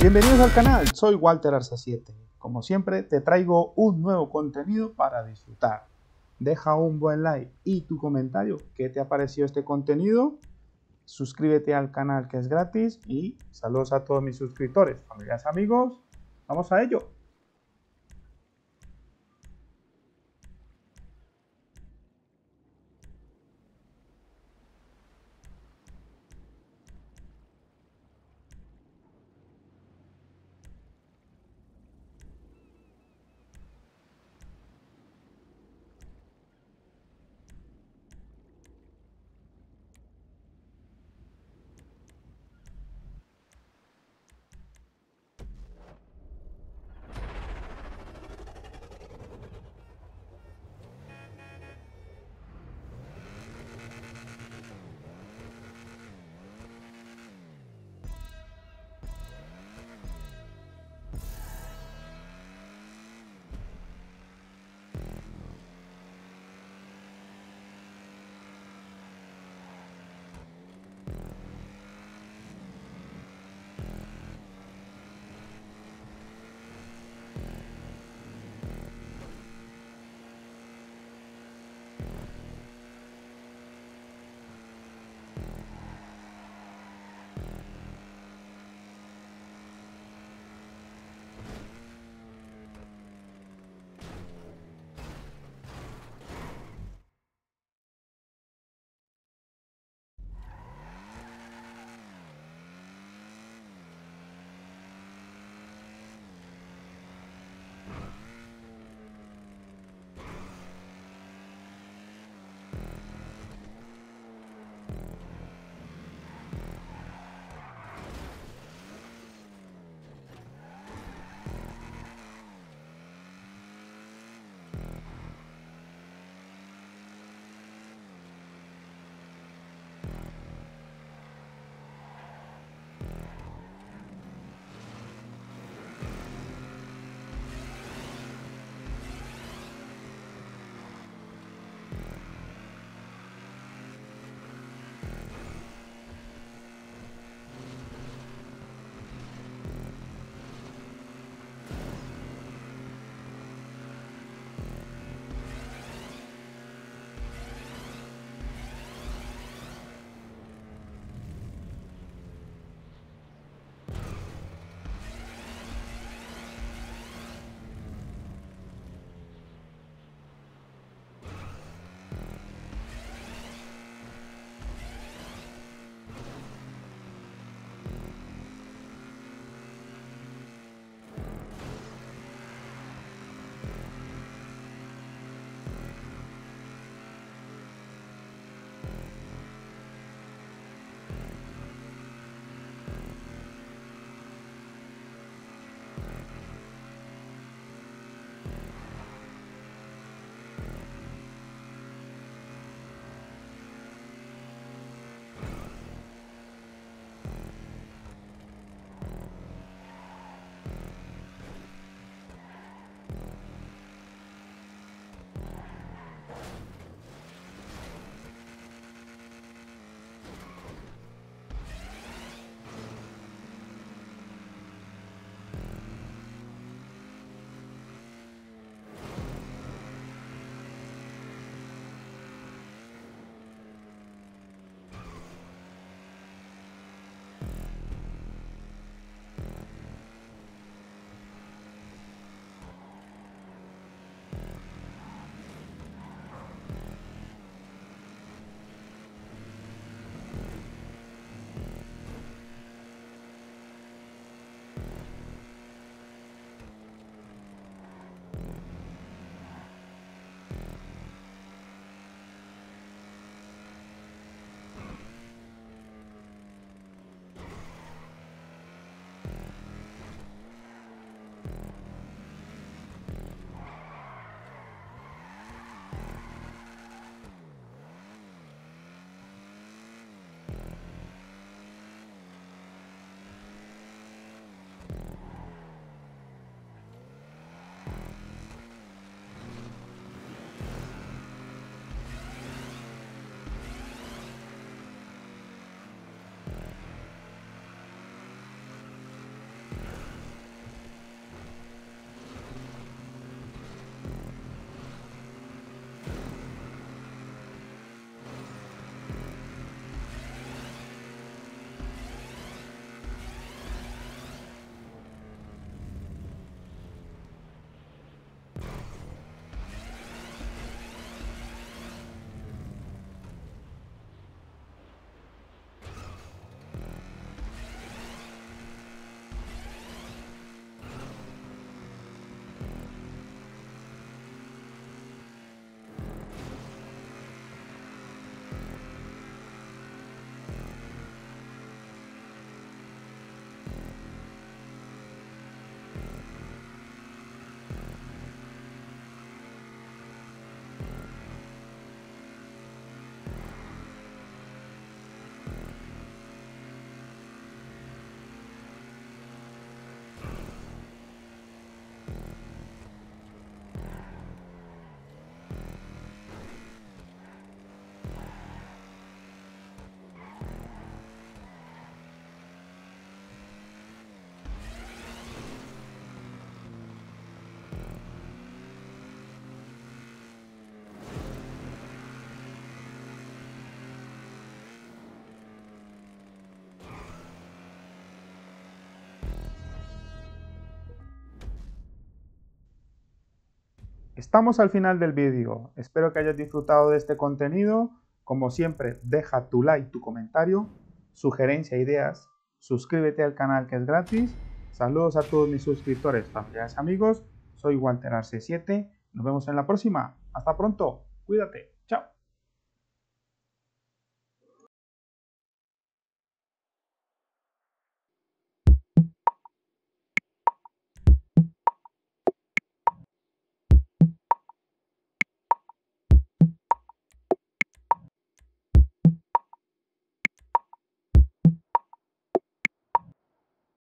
Bienvenidos al canal, soy Walter Arce 7. Como siempre, te traigo un nuevo contenido para disfrutar. Deja un buen like y tu comentario, qué te ha parecido este contenido. Suscríbete al canal que es gratis y saludos a todos mis suscriptores, familias, amigos. Vamos a ello. Estamos al final del vídeo, espero que hayas disfrutado de este contenido. Como siempre, deja tu like, tu comentario, sugerencia, ideas, suscríbete al canal que es gratis. Saludos a todos mis suscriptores, familiares, amigos. Soy Walter Arce 7. Nos vemos en la próxima. Hasta pronto. Cuídate. Chao.